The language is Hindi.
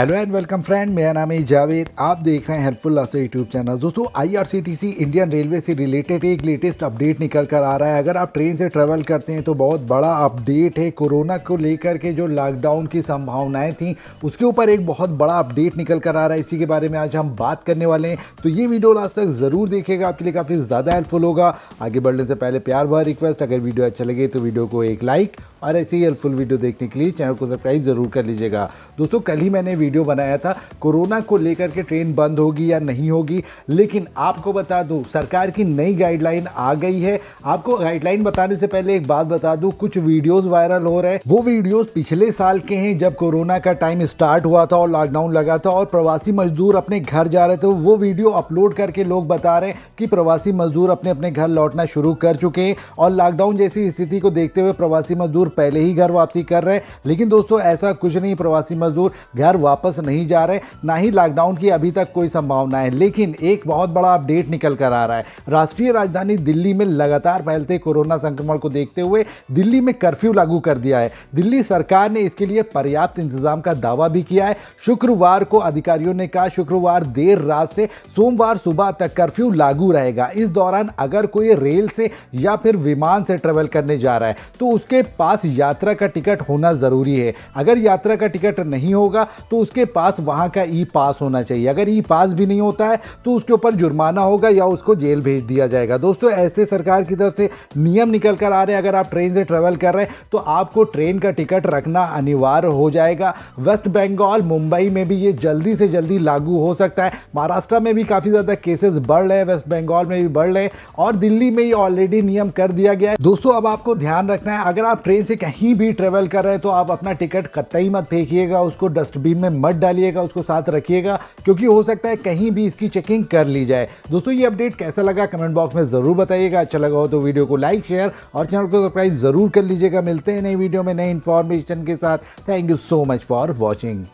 हेलो एंड वेलकम फ्रेंड मेरा नाम है जावेद आप देख रहे हैं हेल्पफुल लास्ट यूट्यूब चैनल दोस्तों आईआरसीटीसी इंडियन रेलवे से रिलेटेड एक लेटेस्ट अपडेट निकल कर आ रहा है अगर आप ट्रेन से ट्रैवल करते हैं तो बहुत बड़ा अपडेट है कोरोना को लेकर के जो लॉकडाउन की संभावनाएं थी उसके ऊपर एक बहुत बड़ा अपडेट निकल कर आ रहा है इसी के बारे में आज हम बात करने वाले हैं तो ये वीडियो लास्ट तक ज़रूर देखेगा आपके लिए काफ़ी ज़्यादा हेल्पफुल होगा आगे बढ़ने से पहले प्यार भर रिक्वेस्ट अगर वीडियो अच्छा लगे तो वीडियो को एक लाइक और ऐसी हेल्पफुल वीडियो देखने के लिए चैनल को सब्सक्राइब जरूर कर लीजिएगा दोस्तों कल ही मैंने वीडियो बनाया था कोरोना को लेकर के ट्रेन बंद होगी या नहीं होगी लेकिन आपको बता दूं सरकार की नई गाइडलाइन आ गई है आपको गाइडलाइन बताने से पहले एक बात बता दूं कुछ वीडियोस वायरल हो रहे हैं वो वीडियोस पिछले साल के हैं जब कोरोना का टाइम स्टार्ट हुआ था और लॉकडाउन लगा था और प्रवासी मजदूर अपने घर जा रहे थे तो वो वीडियो अपलोड करके लोग बता रहे हैं कि प्रवासी मजदूर अपने अपने घर लौटना शुरू कर चुके हैं और लॉकडाउन जैसी स्थिति को देखते हुए प्रवासी मजदूर पहले ही घर वापसी कर रहे हैं लेकिन दोस्तों ऐसा कुछ नहीं प्रवासी मजदूर घर वापस नहीं जा रहे ना ही लॉकडाउन की अभी तक कोई संभावना है लेकिन एक बहुत बड़ा अपडेट निकल कर आ रहा है राष्ट्रीय राजधानी दिल्ली में लगातार फैलते कोरोना संक्रमण को देखते हुए दिल्ली में कर्फ्यू लागू कर दिया है दिल्ली सरकार ने इसके लिए पर्याप्त इंतजाम का दावा भी किया है शुक्रवार को अधिकारियों ने कहा शुक्रवार देर रात से सोमवार सुबह तक कर्फ्यू लागू रहेगा इस दौरान अगर कोई रेल से या फिर विमान से ट्रेवल करने जा रहा है तो उसके पास यात्रा का टिकट होना जरूरी है अगर यात्रा का टिकट नहीं होगा तो उसके पास वहाँ का ई पास होना चाहिए अगर ई पास भी नहीं होता है तो उसके ऊपर जुर्माना होगा या उसको जेल भेज दिया जाएगा दोस्तों ऐसे सरकार की तरफ से नियम निकल कर आ रहे हैं अगर आप ट्रेन से ट्रेवल कर रहे हैं तो आपको ट्रेन का टिकट रखना अनिवार्य हो जाएगा वेस्ट बंगाल मुंबई में भी ये जल्दी से जल्दी लागू हो सकता है महाराष्ट्र में भी काफ़ी ज़्यादा केसेस बढ़ रहे हैं वेस्ट बंगाल में भी बढ़ रहे हैं और दिल्ली में ये ऑलरेडी नियम कर दिया गया है दोस्तों अब आपको ध्यान रखना है अगर आप ट्रेन से कहीं भी ट्रेवल कर रहे हैं तो आप अपना टिकट कतई मत फेंकीेगा उसको डस्टबिन में में मत डालिएगा उसको साथ रखिएगा क्योंकि हो सकता है कहीं भी इसकी चेकिंग कर ली जाए दोस्तों ये अपडेट कैसा लगा कमेंट बॉक्स में ज़रूर बताइएगा अच्छा लगा हो तो वीडियो को लाइक शेयर और चैनल को सब्सक्राइब ज़रूर कर लीजिएगा मिलते हैं नई वीडियो में नई इन्फॉर्मेशन के साथ thank you so much for watching